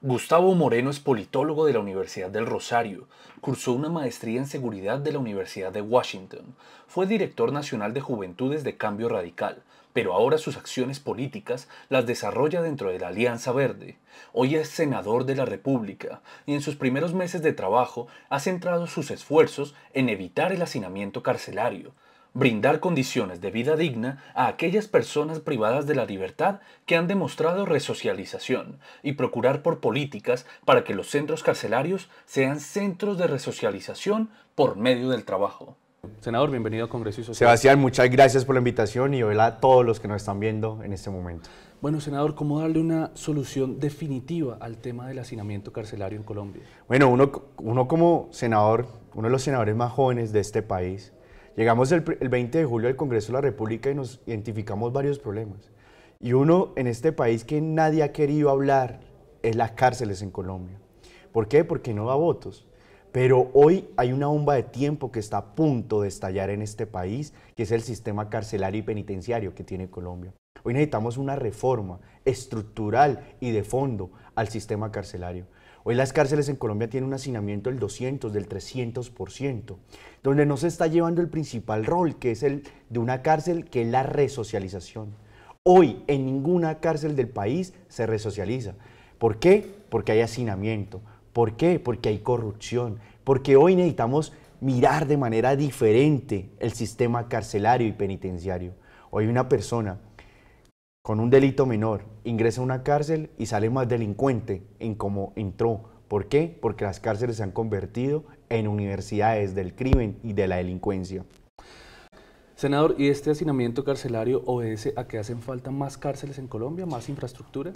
Gustavo Moreno es politólogo de la Universidad del Rosario, cursó una maestría en seguridad de la Universidad de Washington, fue director nacional de Juventudes de Cambio Radical, pero ahora sus acciones políticas las desarrolla dentro de la Alianza Verde. Hoy es senador de la República y en sus primeros meses de trabajo ha centrado sus esfuerzos en evitar el hacinamiento carcelario, brindar condiciones de vida digna a aquellas personas privadas de la libertad que han demostrado resocialización y procurar por políticas para que los centros carcelarios sean centros de resocialización por medio del trabajo. Senador, bienvenido al Congreso Social. Sebastián, muchas gracias por la invitación y hola a todos los que nos están viendo en este momento. Bueno, senador, ¿cómo darle una solución definitiva al tema del hacinamiento carcelario en Colombia? Bueno, uno, uno como senador, uno de los senadores más jóvenes de este país, Llegamos el, 20 de julio al Congreso de la República y nos identificamos varios problemas. Y uno en este país que nadie ha querido hablar es las cárceles en Colombia. ¿Por qué? Porque no da votos. Pero hoy hay una bomba de tiempo que está a punto de estallar en este país, que es el sistema carcelario y penitenciario que tiene Colombia. Hoy necesitamos una reforma estructural y de fondo al sistema carcelario. Hoy las cárceles en Colombia tienen un hacinamiento del 200, del 300%, donde no se está llevando el principal rol, que es el de una cárcel, que es la resocialización. Hoy en ninguna cárcel del país se resocializa. ¿Por qué? Porque hay hacinamiento. ¿Por qué? Porque hay corrupción. Porque hoy necesitamos mirar de manera diferente el sistema carcelario y penitenciario. Hoy una persona con un delito menor, ingresa a una cárcel y sale más delincuente en cómo entró. ¿Por qué? Porque las cárceles se han convertido en universidades del crimen y de la delincuencia. Senador, ¿y este hacinamiento carcelario obedece a que hacen falta más cárceles en Colombia, más infraestructura?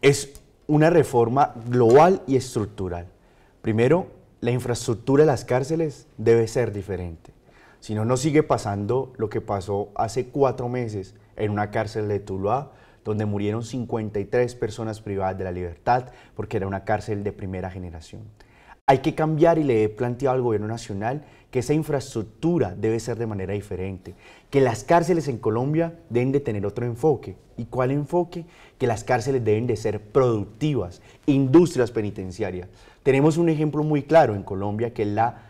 Es una reforma global y estructural. Primero, la infraestructura de las cárceles debe ser diferente. Si no, no sigue pasando lo que pasó hace cuatro meses en una cárcel de Tuluá, donde murieron 53 personas privadas de la libertad porque era una cárcel de primera generación. Hay que cambiar y le he planteado al gobierno nacional que esa infraestructura debe ser de manera diferente, que las cárceles en Colombia deben de tener otro enfoque. ¿Y cuál enfoque? Que las cárceles deben de ser productivas, industrias penitenciarias. Tenemos un ejemplo muy claro en Colombia que es la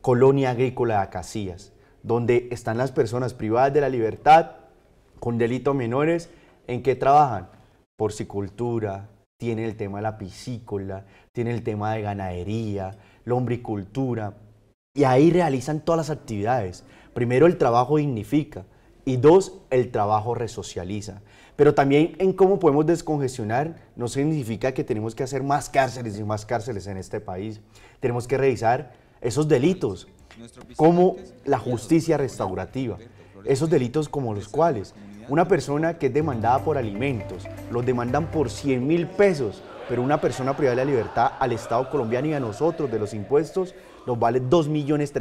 colonia agrícola de Acacias, donde están las personas privadas de la libertad, con delitos menores, ¿en qué trabajan? Porcicultura, tiene el tema de la piscícola, tiene el tema de ganadería, lombricultura, y ahí realizan todas las actividades. Primero, el trabajo dignifica, y dos, el trabajo resocializa. Pero también en cómo podemos descongestionar no significa que tenemos que hacer más cárceles y más cárceles en este país. Tenemos que revisar esos delitos, como la justicia restaurativa. Esos delitos como los cuales una persona que es demandada por alimentos, los demandan por 100 mil pesos, pero una persona privada de la libertad al Estado colombiano y a nosotros de los impuestos nos vale 2 millones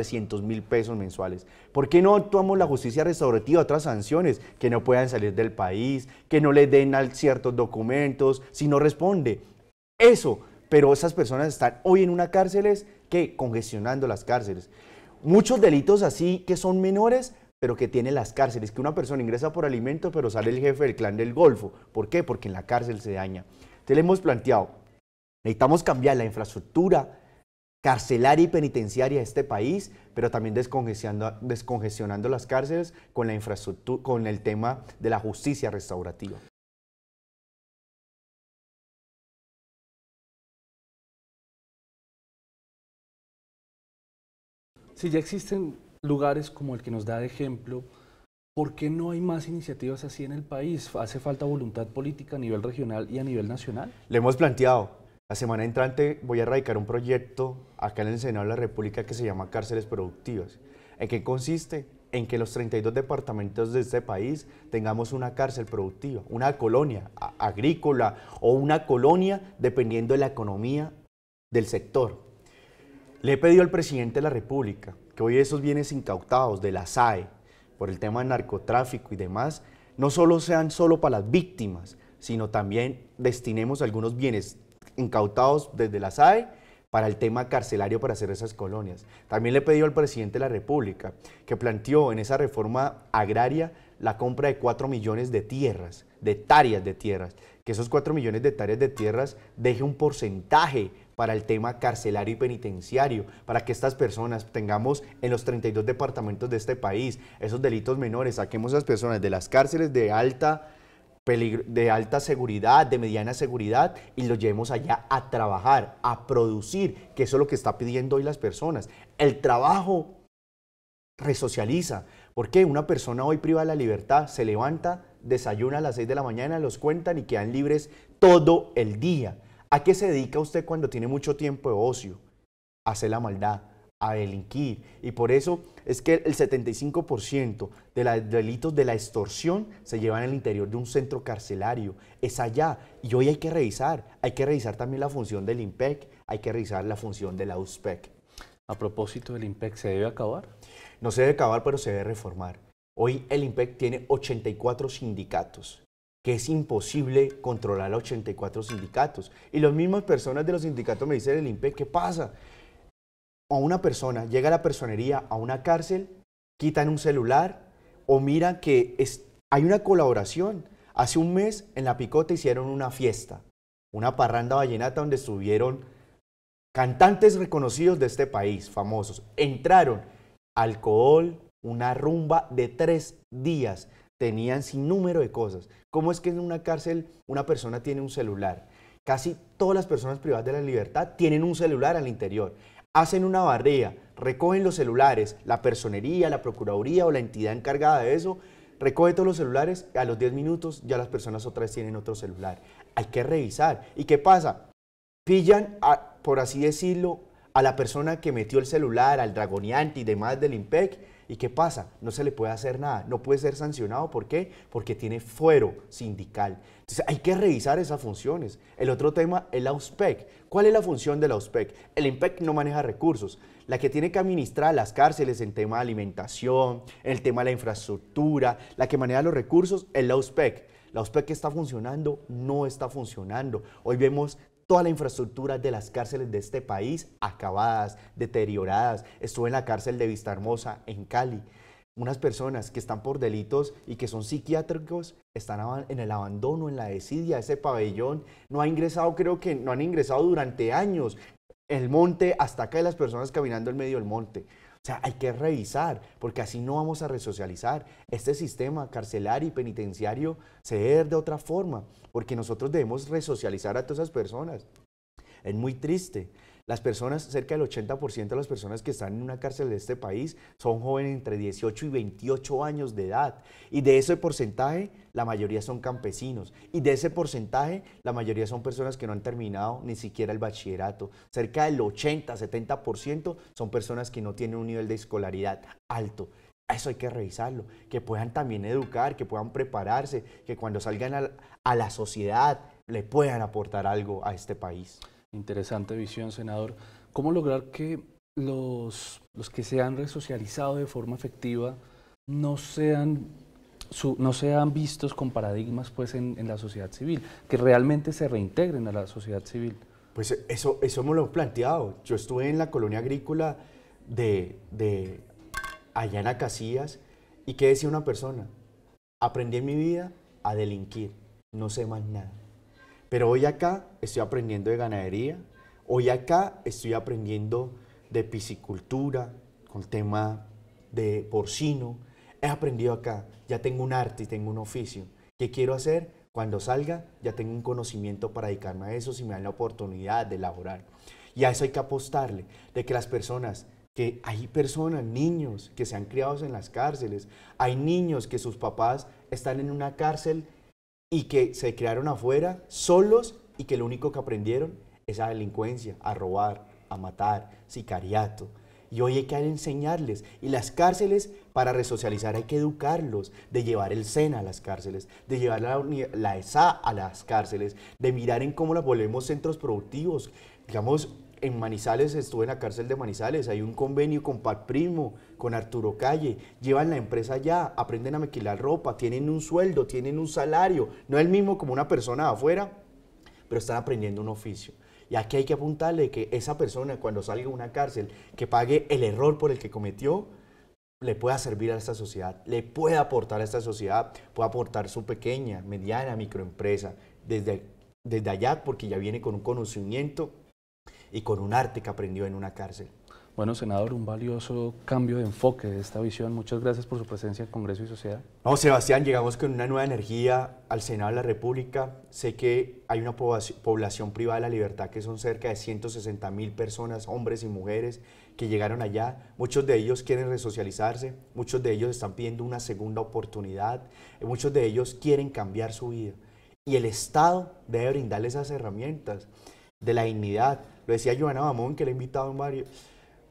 mil pesos mensuales. ¿Por qué no actuamos la justicia restaurativa, otras sanciones, que no puedan salir del país, que no le den ciertos documentos, si no responde? Eso, pero esas personas están hoy en una cárceles que congestionando las cárceles. Muchos delitos así que son menores pero que tiene las cárceles, que una persona ingresa por alimento, pero sale el jefe del clan del Golfo. ¿Por qué? Porque en la cárcel se daña. Entonces le hemos planteado, necesitamos cambiar la infraestructura carcelaria y penitenciaria de este país, pero también descongestionando, las cárceles con, con el tema de la justicia restaurativa. sí, ya existen lugares como el que nos da de ejemplo, ¿por qué no hay más iniciativas así en el país? ¿Hace falta voluntad política a nivel regional y a nivel nacional? Le hemos planteado. La semana entrante voy a erradicar un proyecto acá en el Senado de la República que se llama Cárceles Productivas. ¿En qué consiste? En que los 32 departamentos de este país tengamos una cárcel productiva, una colonia agrícola o una colonia dependiendo de la economía del sector. Le he pedido al presidente de la República que hoy esos bienes incautados de la SAE por el tema de narcotráfico y demás, no solo sean solo para las víctimas, sino también destinemos algunos bienes incautados desde la SAE para el tema carcelario para hacer esas colonias. También le he al presidente de la República que planteó en esa reforma agraria la compra de 4 millones de tierras, de hectáreas de tierras, que esos 4 millones de hectáreas de tierras deje un porcentaje para el tema carcelario y penitenciario, para que estas personas tengamos en los 32 departamentos de este país esos delitos menores, saquemos a esas personas de las cárceles de alta de alta seguridad, de mediana seguridad y los llevemos allá a trabajar, a producir, que eso es lo que está pidiendo hoy las personas. El trabajo resocializa, porque una persona hoy priva de la libertad se levanta, desayuna a las 6 de la mañana, los cuentan y quedan libres todo el día. ¿A qué se dedica usted cuando tiene mucho tiempo de ocio? A hacer la maldad, a delinquir. Y por eso es que el 75% de los delitos de la extorsión se llevan al interior de un centro carcelario. Es allá. Y hoy hay que revisar. Hay que revisar también la función del IMPEC. Hay que revisar la función de la USPEC. A propósito, del IMPEC se debe acabar? No se debe acabar, pero se debe reformar. Hoy el IMPEC tiene 84 sindicatos que es imposible controlar a 84 sindicatos. Y las mismas personas de los sindicatos me dicen, el impec ¿qué pasa? A una persona llega a la personería, a una cárcel, quitan un celular o miran que hay una colaboración. Hace un mes en La Picota hicieron una fiesta, una parranda vallenata donde estuvieron cantantes reconocidos de este país, famosos. Entraron alcohol, una rumba de tres días tenían sin número de cosas. ¿Cómo es que en una cárcel una persona tiene un celular? Casi todas las personas privadas de la libertad tienen un celular al interior. Hacen una barrera, recogen los celulares, la personería, la procuraduría o la entidad encargada de eso, recoge todos los celulares, a los 10 minutos ya las personas otra vez tienen otro celular. Hay que revisar. ¿Y qué pasa? Pillan, por así decirlo, a la persona que metió el celular, al dragoneante y demás del IMPEC, ¿Y qué pasa? No se le puede hacer nada, no puede ser sancionado. ¿Por qué? Porque tiene fuero sindical. Entonces hay que revisar esas funciones. El otro tema es la USPEC. ¿Cuál es la función de la USPEC? El IMPEC no maneja recursos. La que tiene que administrar las cárceles en tema de alimentación, en el tema de la infraestructura, la que maneja los recursos es la USPEC la USPEC que está funcionando no está funcionando. Hoy vemos toda la infraestructura de las cárceles de este país acabadas, deterioradas. Estuve en la cárcel de Vistahermosa, en Cali. Unas personas que están por delitos y que son psiquiátricos están en el abandono, en la desidia. Ese pabellón no ha ingresado, creo que no han ingresado durante años. El monte, hasta acá hay las personas caminando en medio del monte. O sea, hay que revisar, porque así no vamos a resocializar. Este sistema carcelario y penitenciario se de otra forma, porque nosotros debemos resocializar a todas esas personas. Es muy triste las personas, cerca del 80% de las personas que están en una cárcel de este país son jóvenes entre 18 y 28 años de edad. Y de ese porcentaje, la mayoría son campesinos. Y de ese porcentaje, la mayoría son personas que no han terminado ni siquiera el bachillerato. Cerca del 80, 70% son personas que no tienen un nivel de escolaridad alto. Eso hay que revisarlo, que puedan también educar, que puedan prepararse, que cuando salgan a la, sociedad le puedan aportar algo a este país. Interesante visión, senador. ¿Cómo lograr que los, los que se han resocializado de forma efectiva no sean, no sean vistos con paradigmas pues, en, la sociedad civil, que realmente se reintegren a la sociedad civil? Pues eso, eso hemos lo planteado. Yo estuve en la colonia agrícola de, de Ayana Casillas y ¿qué decía una persona? Aprendí en mi vida a delinquir, no sé más nada. Pero hoy acá estoy aprendiendo de ganadería, hoy acá estoy aprendiendo de piscicultura, con el tema de porcino. He aprendido acá, ya tengo un arte y tengo un oficio. ¿Qué quiero hacer? Cuando salga, ya tengo un conocimiento para dedicarme a eso si me dan la oportunidad de laborar. Y a eso hay que apostarle, de que las personas que hay personas, niños que se han criado en las cárceles, hay niños que sus papás están en una cárcel y que se crearon afuera solos y que lo único que aprendieron es a delincuencia, a robar, a matar, sicariato. Y hoy hay que enseñarles. Y las cárceles, para resocializar, hay que educarlos, de llevar el SENA a las cárceles, de llevar la, ESA e a las cárceles, de mirar en cómo las volvemos centros productivos, digamos, en Manizales, estuve en la cárcel de Manizales, hay un convenio con Pat Primo, con Arturo Calle, llevan la empresa allá, aprenden a maquilar ropa, tienen un sueldo, tienen un salario, no es el mismo como una persona afuera, pero están aprendiendo un oficio. Y aquí hay que apuntarle que esa persona cuando salga de una cárcel, que pague el error por el que cometió, le pueda servir a esta sociedad, le pueda aportar a esta sociedad, pueda aportar su pequeña, mediana, microempresa, desde, desde allá, porque ya viene con un conocimiento y con un arte que aprendió en una cárcel. Bueno, senador, un valioso cambio de enfoque de esta visión. Muchas gracias por su presencia en Congreso y Sociedad. No, Sebastián, llegamos con una nueva energía al Senado de la República. Sé que hay una población privada de la libertad que son cerca de 160 mil personas, hombres y mujeres, que llegaron allá. Muchos de ellos quieren resocializarse, muchos de ellos están pidiendo una segunda oportunidad, eh, muchos de ellos quieren cambiar su vida. Y el Estado debe brindarles esas herramientas de la dignidad. Lo decía Joana Bamón, que le he invitado en varios.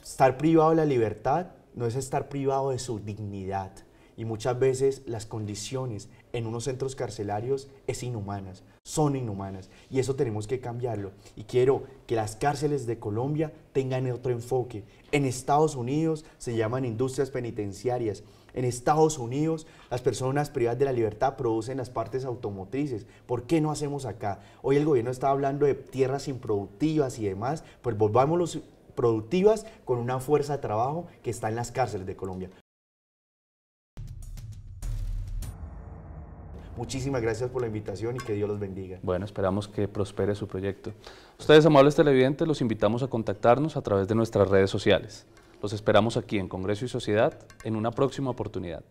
Estar privado de la libertad no es estar privado de su dignidad. Y muchas veces las condiciones en unos centros carcelarios es inhumanas, son inhumanas. Y eso tenemos que cambiarlo. Y quiero que las cárceles de Colombia tengan otro enfoque. En Estados Unidos se llaman industrias penitenciarias en Estados Unidos, las personas privadas de la libertad producen las partes automotrices. ¿Por qué no hacemos acá? Hoy el gobierno está hablando de tierras improductivas y demás. Pues volvámoslos productivas con una fuerza de trabajo que está en las cárceles de Colombia. Muchísimas gracias por la invitación y que Dios los bendiga. Bueno, esperamos que prospere su proyecto. Ustedes, amables televidentes, los invitamos a contactarnos a través de nuestras redes sociales. Los esperamos aquí en Congreso y Sociedad en una próxima oportunidad.